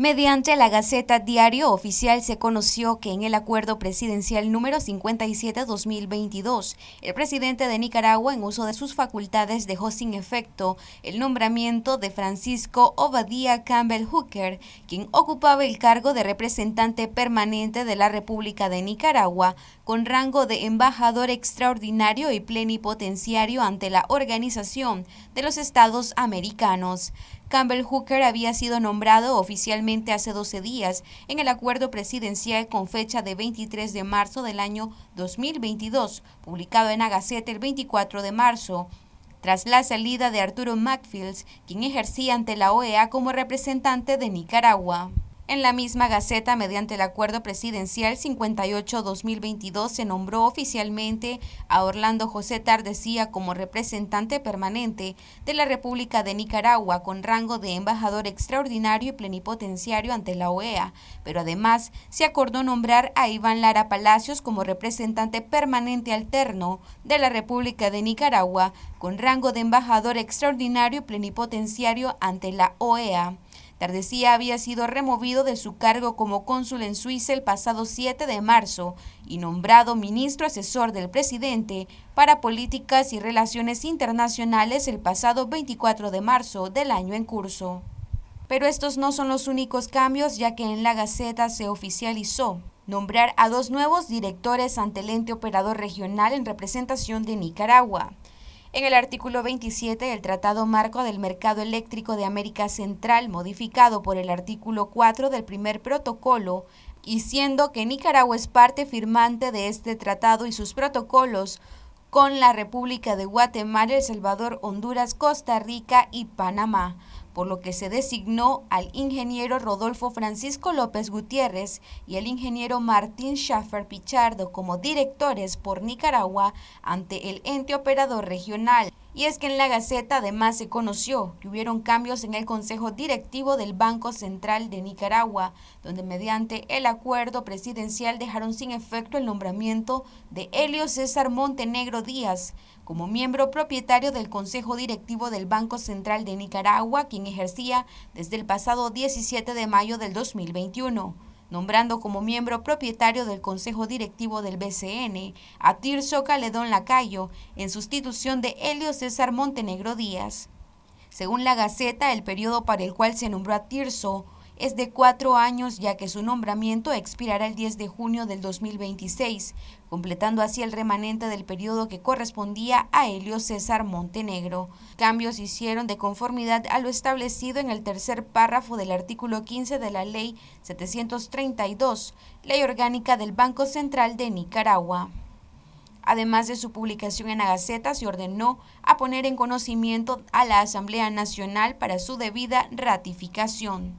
Mediante la Gaceta Diario Oficial se conoció que en el acuerdo presidencial número 57-2022, el presidente de Nicaragua, en uso de sus facultades, dejó sin efecto el nombramiento de Francisco Obadía Campbell Hooker, quien ocupaba el cargo de representante permanente de la República de Nicaragua, con rango de embajador extraordinario y plenipotenciario ante la Organización de los Estados Americanos. Campbell Hooker había sido nombrado oficialmente hace 12 días en el acuerdo presidencial con fecha de 23 de marzo del año 2022, publicado en la el 24 de marzo tras la salida de Arturo Macfields, quien ejercía ante la OEA como representante de Nicaragua. En la misma Gaceta, mediante el Acuerdo Presidencial 58-2022, se nombró oficialmente a Orlando José Tardecía como representante permanente de la República de Nicaragua con rango de embajador extraordinario y plenipotenciario ante la OEA, pero además se acordó nombrar a Iván Lara Palacios como representante permanente alterno de la República de Nicaragua con rango de embajador extraordinario y plenipotenciario ante la OEA. Tardesía había sido removido de su cargo como cónsul en Suiza el pasado 7 de marzo y nombrado ministro asesor del presidente para políticas y relaciones internacionales el pasado 24 de marzo del año en curso. Pero estos no son los únicos cambios ya que en la Gaceta se oficializó nombrar a dos nuevos directores ante el ente operador regional en representación de Nicaragua. En el artículo 27 del Tratado Marco del Mercado Eléctrico de América Central, modificado por el artículo 4 del primer protocolo, y siendo que Nicaragua es parte firmante de este tratado y sus protocolos con la República de Guatemala, El Salvador, Honduras, Costa Rica y Panamá, por lo que se designó al ingeniero Rodolfo Francisco López Gutiérrez y el ingeniero Martín Schaffer Pichardo como directores por Nicaragua ante el ente operador regional. Y es que en la Gaceta además se conoció que hubieron cambios en el Consejo Directivo del Banco Central de Nicaragua, donde mediante el acuerdo presidencial dejaron sin efecto el nombramiento de Helio César Montenegro Díaz como miembro propietario del Consejo Directivo del Banco Central de Nicaragua, ejercía desde el pasado 17 de mayo del 2021, nombrando como miembro propietario del Consejo Directivo del BCN a Tirso Caledón Lacayo en sustitución de Helio César Montenegro Díaz. Según la Gaceta, el periodo para el cual se nombró a Tirso es de cuatro años ya que su nombramiento expirará el 10 de junio del 2026, completando así el remanente del periodo que correspondía a Helio César Montenegro. Cambios se hicieron de conformidad a lo establecido en el tercer párrafo del artículo 15 de la Ley 732, Ley Orgánica del Banco Central de Nicaragua. Además de su publicación en la Gaceta, se ordenó a poner en conocimiento a la Asamblea Nacional para su debida ratificación.